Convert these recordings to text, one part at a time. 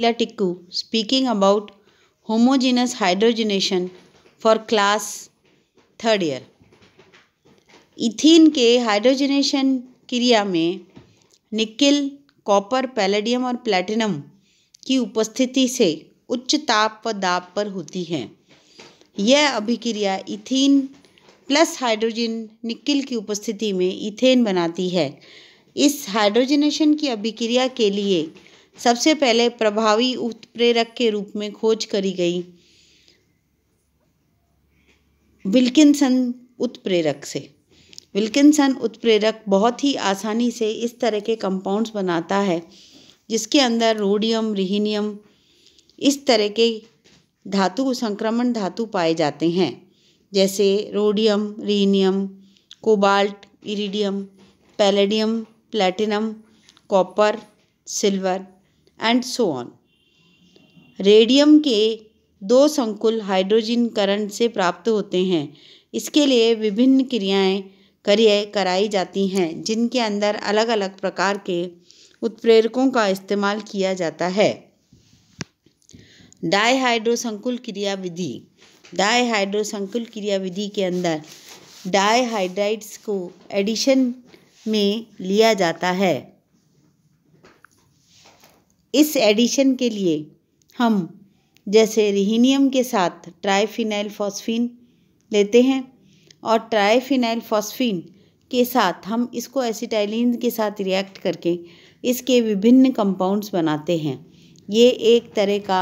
Tikku speaking about homogeneous hydrogenation for class third year ethene के hydrogenation क्रिया में nickel copper palladium और platinum की उपस्थिति से उच्च ताप व दाब पर होती है यह अभिक्रिया इथिन प्लस हाइड्रोजन निकिल की उपस्थिति में इथेन बनाती है इस हाइड्रोजनेशन की अभिक्रिया के लिए सबसे पहले प्रभावी उत्प्रेरक के रूप में खोज करी गई विल्किंसन उत्प्रेरक से विल्किंसन उत्प्रेरक बहुत ही आसानी से इस तरह के कंपाउंड्स बनाता है जिसके अंदर रोडियम रिहीनियम इस तरह के धातु संक्रमण धातु पाए जाते हैं जैसे rhodium rhenium cobalt iridium palladium platinum copper silver and so on radium के दो संकुल हाइड्रोजन करंट से प्राप्त होते हैं इसके लिए विभिन्न क्रियाएं करिए कराई जाती हैं जिनके अंदर अलग अलग प्रकार के उत्प्रेरकों का इस्तेमाल किया जाता है डायहाइड्रोसंकुल क्रिया विधि डाईहाइड्रो संकुल क्रिया विधि के अंदर डायहाइड्राइड्स को एडिशन में लिया जाता है इस एडिशन के लिए हम जैसे रिहीनियम के साथ ट्राईफिनाइल फॉस्फिन लेते हैं और ट्राईफिनाइल फॉस्फिन के साथ हम इसको एसिटाइलिन के साथ रिएक्ट करके इसके विभिन्न कंपाउंड्स बनाते हैं ये एक तरह का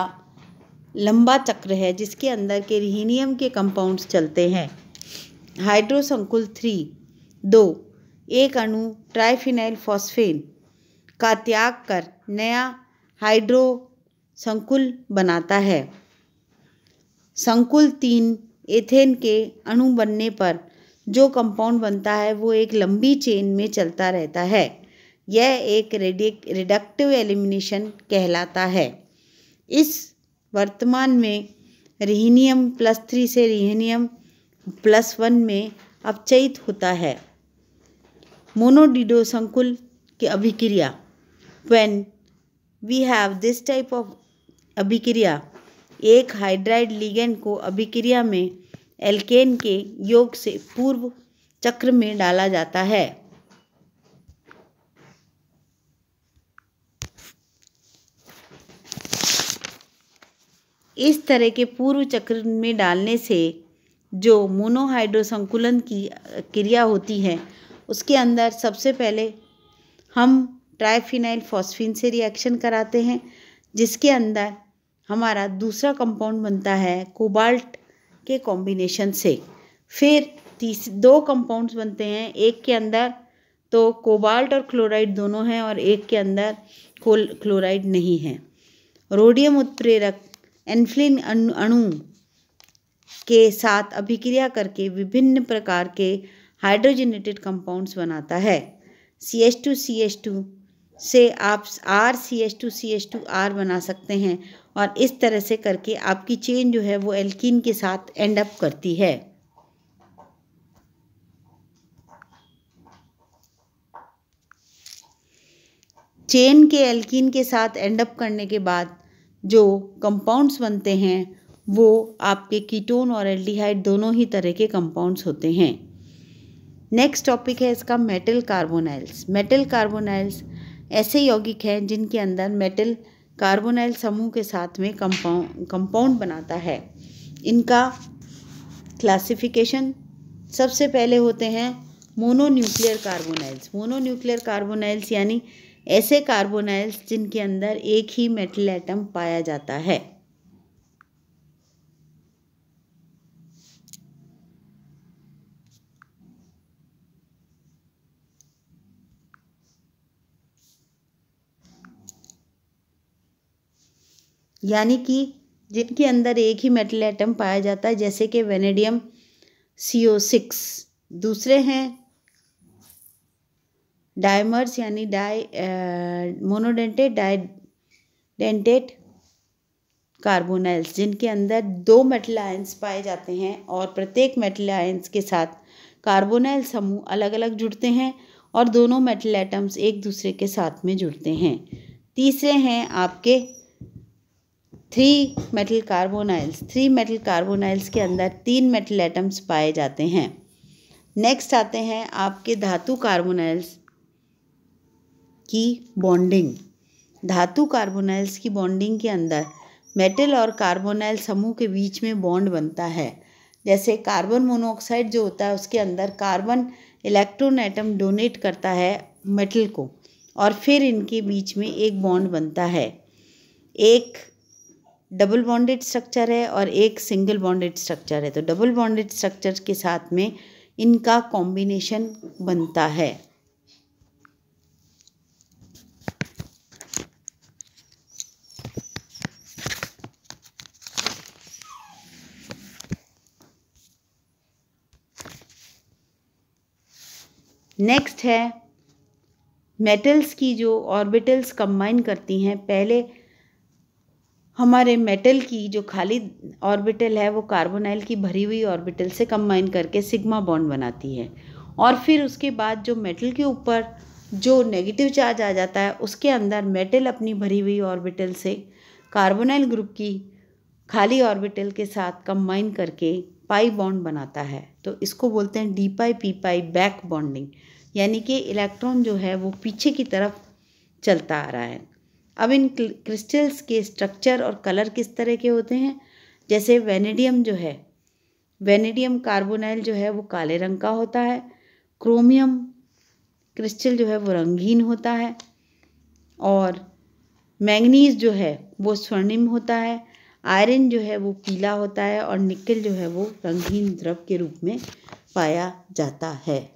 लंबा चक्र है जिसके अंदर के रिहीनियम के कंपाउंड्स चलते हैं हाइड्रोसंकुल थ्री दो एक अणु ट्राइफिनाइल फॉस्फिन का त्याग कर नया हाइड्रो संकुल बनाता है संकुल तीन एथेन के अणु बनने पर जो कंपाउंड बनता है वो एक लंबी चेन में चलता रहता है यह एक रेडिक रिडक्टिव एलिमिनेशन कहलाता है इस वर्तमान में रिहनियम प्लस थ्री से रिहीनियम प्लस वन में अपचयित होता है मोनोडिडो संकुल की अभिक्रिया when we have this type of अभिक्रिया एक हाइड्राइड लिगेंड को अभिक्रिया में एल्केन के योग से पूर्व चक्र में डाला जाता है इस तरह के पूर्व चक्र में डालने से जो मोनोहाइड्रो संकुलन की क्रिया होती है उसके अंदर सबसे पहले हम ट्राईफिनाइल फॉस्फिन से रिएक्शन कराते हैं जिसके अंदर हमारा दूसरा कंपाउंड बनता है कोबाल्ट के कॉम्बिनेशन से फिर तीस दो कंपाउंड्स बनते हैं एक के अंदर तो कोबाल्ट और क्लोराइड दोनों हैं और एक के अंदर क्लोराइड नहीं है रोडियम उत्प्रेरक एनफ्लिन अणु के साथ अभिक्रिया करके विभिन्न प्रकार के हाइड्रोजनेटेड कंपाउंड्स बनाता है C H two C H two से आप R C H two C H two R बना सकते हैं और इस तरह से करके आपकी चेन जो है वो एल्किन के साथ एंड अप करती है चेन के एल्किन के साथ एंड अप करने के बाद जो कंपाउंड्स बनते हैं वो आपके कीटोन और एल्डिहाइड दोनों ही तरह के कंपाउंड्स होते हैं नेक्स्ट टॉपिक है इसका मेटल कार्बोनाइल्स मेटल कार्बोनाइल्स ऐसे यौगिक हैं जिनके अंदर मेटल कार्बोनाइल समूह के साथ में कंपाउंड कंपाउंड बनाता है इनका क्लासिफिकेशन सबसे पहले होते हैं मोनोन्यूक्लियर कार्बोनाइल्स मोनोन्यूक्लियर कार्बोनाइल्स यानी ऐसे कार्बोनाइल्स जिनके अंदर एक ही मेटल एटम पाया जाता है यानी कि जिनके अंदर एक ही मेटल एटम पाया जाता है जैसे कि वेनेडियम सी ओ सिक्स दूसरे हैं डायमर्स यानी डाई मोनोडेंटेट डाइडेंटेट कार्बोनाइल्स जिनके अंदर दो मेटल आयंस पाए जाते हैं और प्रत्येक मेटल आयंस के साथ कार्बोनाइल समूह अलग अलग जुड़ते हैं और दोनों मेटल एटम्स एक दूसरे के साथ में जुड़ते हैं तीसरे हैं आपके three metal carbonyls three metal carbonyls के अंदर तीन मेटल एटम्स पाए जाते हैं नेक्स्ट आते हैं आपके धातु कार्बोनाइल्स की बॉन्डिंग धातु कार्बोनाइल्स की बॉन्डिंग के अंदर मेटल और कार्बोनाइल समूह के बीच में बॉन्ड बनता है जैसे कार्बन मोनोऑक्साइड जो होता है उसके अंदर कार्बन इलेक्ट्रॉन एटम डोनेट करता है मेटल को और फिर इनके बीच में एक बॉन्ड बनता है एक डबल बॉन्डेड स्ट्रक्चर है और एक सिंगल बॉन्डेड स्ट्रक्चर है तो डबल बॉन्डेड स्ट्रक्चर के साथ में इनका कॉम्बिनेशन बनता है नेक्स्ट है मेटल्स की जो ऑर्बिटल्स कंबाइन करती हैं पहले हमारे मेटल की जो खाली ऑर्बिटल है वो कार्बोनाइल की भरी हुई ऑर्बिटल से कंबाइन करके सिग्मा बॉन्ड बनाती है और फिर उसके बाद जो मेटल के ऊपर जो नेगेटिव चार्ज आ जाता है उसके अंदर मेटल अपनी भरी हुई ऑर्बिटल से कार्बोनाइल ग्रुप की खाली ऑर्बिटल के साथ कंबाइन करके पाई बॉन्ड बनाता है तो इसको बोलते हैं D pi P pi back bonding यानी कि इलेक्ट्रॉन जो है वो पीछे की तरफ चलता आ रहा है अब इन क्रिस्टल्स के स्ट्रक्चर और कलर किस तरह के होते हैं जैसे वेनेडियम जो है वेनेडियम कार्बोनाइल जो है वो काले रंग का होता है क्रोमियम क्रिस्टल जो है वो रंगीन होता है और मैंगनीज जो है वो स्वर्णिम होता है आयरन जो है वो पीला होता है और निकल जो है वो रंगीन द्रव के रूप में पाया जाता है